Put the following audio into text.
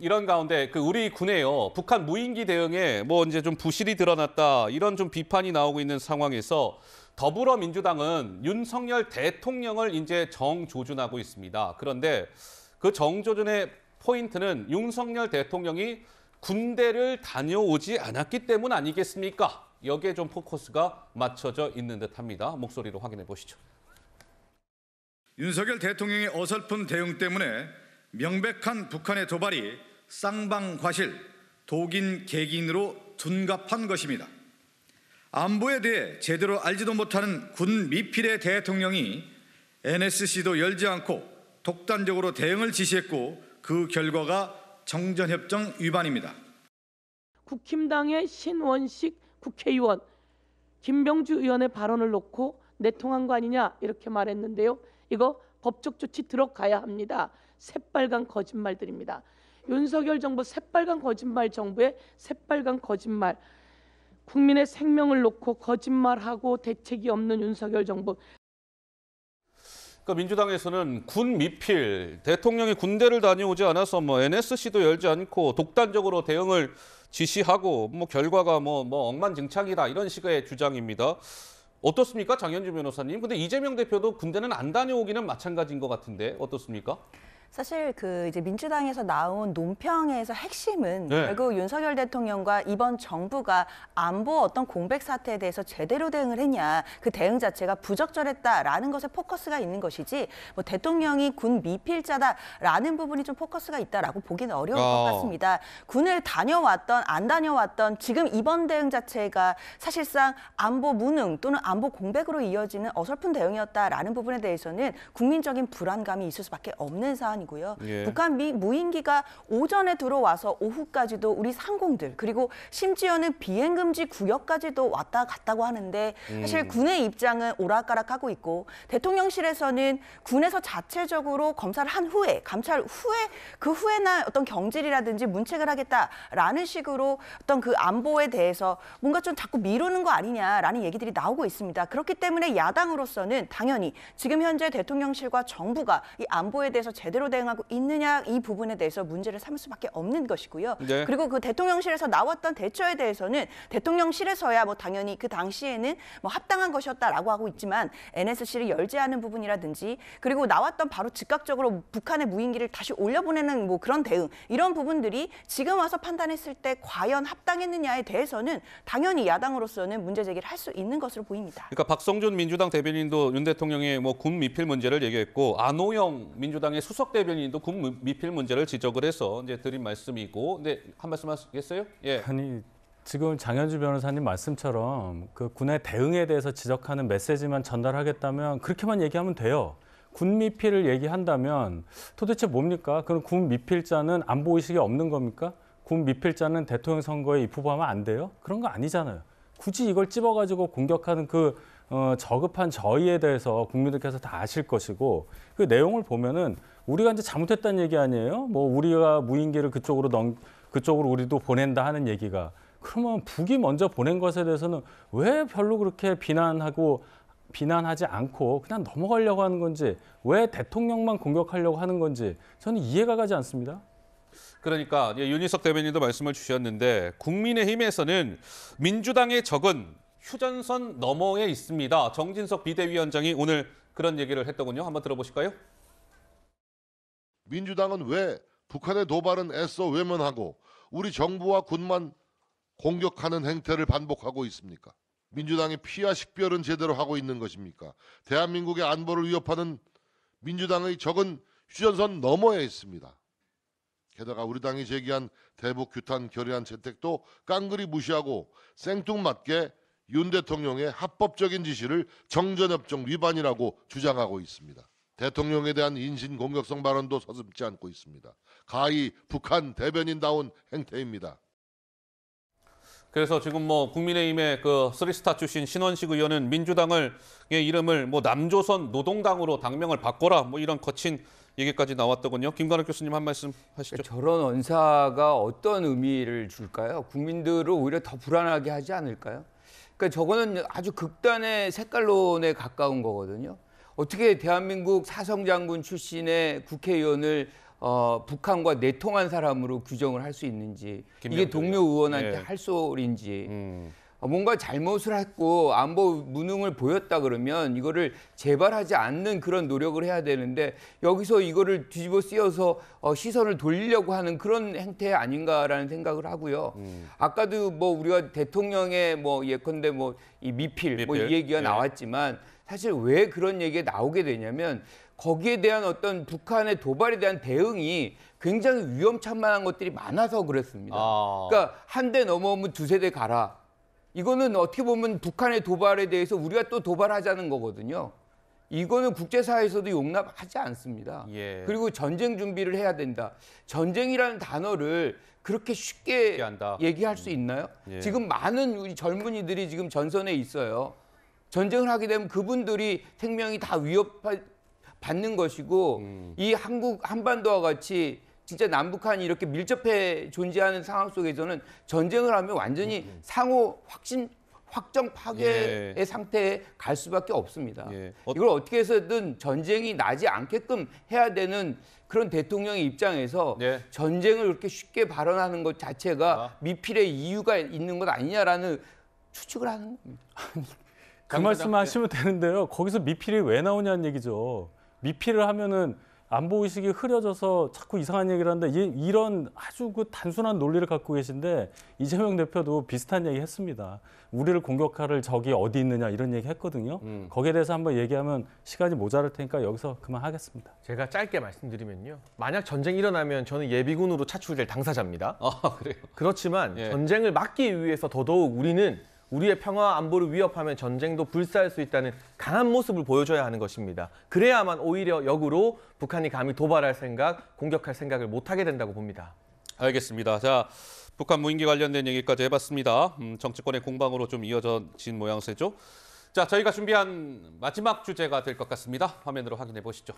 이런 가운데 그 우리 군에요 북한 무인기 대응에 뭐 이제 좀 부실이 드러났다 이런 좀 비판이 나오고 있는 상황에서 더불어민주당은 윤석열 대통령을 이제 정조준하고 있습니다. 그런데 그 정조준의 포인트는 윤석열 대통령이 군대를 다녀오지 않았기 때문 아니겠습니까? 여기에 좀 포커스가 맞춰져 있는 듯합니다. 목소리로 확인해 보시죠. 윤석열 대통령의 어설픈 대응 때문에 명백한 북한의 도발이 쌍방과실, 독인 개긴으로 둔갑한 것입니다. 안보에 대해 제대로 알지도 못하는 군 미필의 대통령이 NSC도 열지 않고 독단적으로 대응을 지시했고 그 결과가 정전협정 위반입니다. 국힘당의 신원식 국회의원 김병주 의원의 발언을 놓고 내통한 거 아니냐 이렇게 말했는데요. 이거 법적 조치 들어가야 합니다. 새빨간 거짓말들입니다. 윤석열 정부 새빨간 거짓말 정부의 새빨간 거짓말 국민의 생명을 놓고 거짓말하고 대책이 없는 윤석열 정부 그러니까 민주당에서는 군 미필, 대통령이 군대를 다녀오지 않아서 뭐 NSC도 열지 않고 독단적으로 대응을 지시하고 뭐 결과가 뭐, 뭐 억만증창이다 이런 식의 주장입니다. 어떻습니까, 장현주 변호사님? 근데 이재명 대표도 군대는 안 다녀오기는 마찬가지인 것 같은데 어떻습니까? 사실 그 이제 민주당에서 나온 논평에서 핵심은 네. 결국 윤석열 대통령과 이번 정부가 안보 어떤 공백 사태에 대해서 제대로 대응을 했냐 그 대응 자체가 부적절했다라는 것에 포커스가 있는 것이지 뭐 대통령이 군 미필자다라는 부분이 좀 포커스가 있다라고 보기는 어려운 어. 것 아. 같습니다. 군을 다녀왔던 안 다녀왔던 지금 이번 대응 자체가 사실상 안보 무능 또는 안보 공백으로 이어지는 어설픈 대응이었다라는 부분에 대해서는 국민적인 불안감이 있을 수밖에 없는 사안이. 북한고요 예. 북한 미 무인기가 오전에 들어와서 오후까지도 우리 상공들 그리고 심지어는 비행 금지 구역까지도 왔다 갔다고 하는데 음. 사실 군의 입장은 오락가락하고 있고 대통령실에서는 군에서 자체적으로 검사를 한 후에 감찰 후에 그 후에나 어떤 경질이라든지 문책을 하겠다라는 식으로 어떤 그 안보에 대해서 뭔가 좀 자꾸 미루는 거 아니냐라는 얘기들이 나오고 있습니다. 그렇기 때문에 야당으로서는 당연히 지금 현재 대통령실과 정부가 이 안보에 대해서 제대로 제대로 대응하고 있느냐 이 부분에 대해서 문제를 삼을 수밖에 없는 것이고요. 네. 그리고 그 대통령실에서 나왔던 대처에 대해서는 대통령실에서야 뭐 당연히 그 당시에는 뭐 합당한 것이었다라고 하고 있지만 NSC를 열제하는 부분이라든지 그리고 나왔던 바로 즉각적으로 북한의 무인기를 다시 올려보내는 뭐 그런 대응 이런 부분들이 지금 와서 판단했을 때 과연 합당했느냐에 대해서는 당연히 야당으로서는 문제 제기를 할 수 있는 것으로 보입니다. 그러니까 박성준 민주당 대변인도 윤 대통령의 뭐 군 미필 문제를 얘기했고 안호영 민주당의 수석 대변인도 군 미필 문제를 지적을 해서 이제 드린 말씀이고, 근한 말씀 하시겠어요? 예. 아니 지금 장현주 변호사님 말씀처럼 그 군의 대응에 대해서 지적하는 메시지만 전달하겠다면 그렇게만 얘기하면 돼요. 군 미필을 얘기한다면 도대체 뭡니까? 그럼 군 미필자는 안보 의식이 없는 겁니까? 군 미필자는 대통령 선거에 입후보하면 안 돼요? 그런 거 아니잖아요. 굳이 이걸 찝어가지고 공격하는 그 어, 저급한 저희에 대해서 국민들께서 다 아실 것이고 그 내용을 보면은 우리가 이제 잘못했다는 얘기 아니에요? 뭐 우리가 무인기를 그쪽으로 넘 그쪽으로 우리도 보낸다 하는 얘기가 그러면 북이 먼저 보낸 것에 대해서는 왜 별로 그렇게 비난하고 비난하지 않고 그냥 넘어가려고 하는 건지 왜 대통령만 공격하려고 하는 건지 저는 이해가 가지 않습니다. 그러니까 예, 윤희석 대변인도 말씀을 주셨는데 국민의힘에서는 민주당의 적은 휴전선 너머에 있습니다. 정진석 비대위원장이 오늘 그런 얘기를 했더군요. 한번 들어보실까요? 민주당은 왜 북한의 도발은 애써 외면하고 우리 정부와 군만 공격하는 행태를 반복하고 있습니까? 민주당이 피와 식별은 제대로 하고 있는 것입니까? 대한민국의 안보를 위협하는 민주당의 적은 휴전선 너머에 있습니다. 게다가 우리 당이 제기한 대북 규탄 결의안 채택도 깡그리 무시하고 생뚱맞게 윤 대통령의 합법적인 지시를 정전협정 위반이라고 주장하고 있습니다. 대통령에 대한 인신 공격성 발언도 서슴지 않고 있습니다. 가히 북한 대변인다운 행태입니다. 그래서 지금 뭐 국민의힘의 그 쓰리스타 출신 신원식 의원은 민주당을 이름을 뭐 남조선 노동당으로 당명을 바꿔라 뭐 이런 거친 얘기까지 나왔더군요. 김관욱 교수님 한 말씀 하시죠. 저런 언사가 어떤 의미를 줄까요? 국민들을 오히려 더 불안하게 하지 않을까요? 그러니까 저거는 아주 극단의 색깔론에 가까운 거거든요. 어떻게 대한민국 사성장군 출신의 국회의원을 어, 북한과 내통한 사람으로 규정을 할 수 있는지 이게 동료 의원한테 네. 할 소리인지 음. 어, 뭔가 잘못을 했고 안보 무능을 보였다 그러면 이거를 재발하지 않는 그런 노력을 해야 되는데 여기서 이거를 뒤집어 쓰여서 어, 시선을 돌리려고 하는 그런 행태 아닌가라는 생각을 하고요. 음. 아까도 뭐 우리가 대통령의 뭐 예컨대 뭐이 미필, 뭐 미필? 뭐이 얘기가 예. 나왔지만 사실 왜 그런 얘기가 나오게 되냐면 거기에 대한 어떤 북한의 도발에 대한 대응이 굉장히 위험천만한 것들이 많아서 그랬습니다. 아. 그러니까 한 대 넘어오면 두 세 대 가라. 이거는 어떻게 보면 북한의 도발에 대해서 우리가 또 도발하자는 거거든요. 이거는 국제사회에서도 용납하지 않습니다. 예. 그리고 전쟁 준비를 해야 된다. 전쟁이라는 단어를 그렇게 쉽게 얘기할 수 음. 있나요? 예. 지금 많은 우리 젊은이들이 지금 전선에 있어요. 전쟁을 하게 되면 그분들이 생명이 다 위협받는 것이고 음. 이 한국 한반도와 같이 진짜 남북한이 이렇게 밀접해 존재하는 상황 속에서는 전쟁을 하면 완전히 음, 음. 상호 확신 확정 파괴의 예. 상태에 갈 수밖에 없습니다. 예. 어- 이걸 어떻게 해서든 전쟁이 나지 않게끔 해야 되는 그런 대통령의 입장에서 예. 전쟁을 이렇게 쉽게 발언하는 것 자체가 아. 미필의 이유가 있는 것 아니냐라는 추측을 하는 겁니다. 그 말씀 하시면 되는데요. 거기서 미필이 왜 나오냐는 얘기죠. 미필을 하면은 안보 의식이 흐려져서 자꾸 이상한 얘기를 하는데 이런 아주 그 단순한 논리를 갖고 계신데 이재명 대표도 비슷한 얘기 했습니다. 우리를 공격할 적이 어디 있느냐 이런 얘기 했거든요. 음. 거기에 대해서 한번 얘기하면 시간이 모자랄 테니까 여기서 그만하겠습니다. 제가 짧게 말씀드리면요. 만약 전쟁이 일어나면 저는 예비군으로 차출될 당사자입니다. 아, 그래요. 그렇지만 예. 전쟁을 막기 위해서 더더욱 우리는 우리의 평화 안보를 위협하면 전쟁도 불사할 수 있다는 강한 모습을 보여줘야 하는 것입니다. 그래야만 오히려 역으로 북한이 감히 도발할 생각, 공격할 생각을 못하게 된다고 봅니다. 알겠습니다. 자, 북한 무인기 관련된 얘기까지 해봤습니다. 음, 정치권의 공방으로 좀 이어진 모양새죠. 자, 저희가 준비한 마지막 주제가 될 것 같습니다. 화면으로 확인해 보시죠.